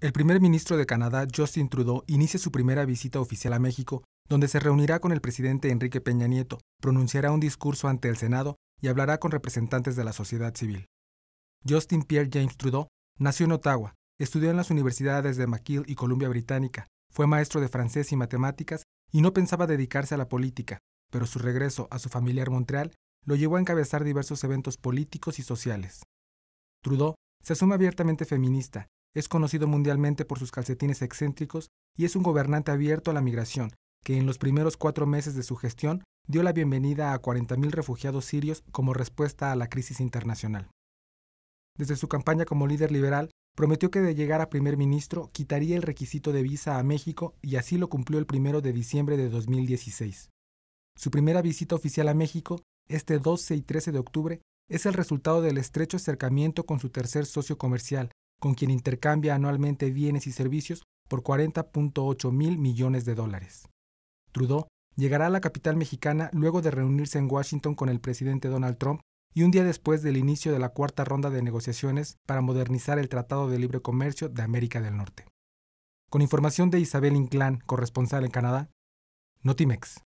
El primer ministro de Canadá, Justin Trudeau, inicia su primera visita oficial a México, donde se reunirá con el presidente Enrique Peña Nieto, pronunciará un discurso ante el Senado y hablará con representantes de la sociedad civil. Justin Pierre James Trudeau nació en Ottawa, estudió en las universidades de McGill y Columbia Británica, fue maestro de francés y matemáticas y no pensaba dedicarse a la política, pero su regreso a su familiar Montreal lo llevó a encabezar diversos eventos políticos y sociales. Trudeau se asume abiertamente feminista es conocido mundialmente por sus calcetines excéntricos y es un gobernante abierto a la migración, que en los primeros cuatro meses de su gestión dio la bienvenida a 40.000 refugiados sirios como respuesta a la crisis internacional. Desde su campaña como líder liberal, prometió que de llegar a primer ministro quitaría el requisito de visa a México y así lo cumplió el primero de diciembre de 2016. Su primera visita oficial a México, este 12 y 13 de octubre, es el resultado del estrecho acercamiento con su tercer socio comercial, con quien intercambia anualmente bienes y servicios por 40.8 mil millones de dólares. Trudeau llegará a la capital mexicana luego de reunirse en Washington con el presidente Donald Trump y un día después del inicio de la cuarta ronda de negociaciones para modernizar el Tratado de Libre Comercio de América del Norte. Con información de Isabel Inclán, corresponsal en Canadá, Notimex.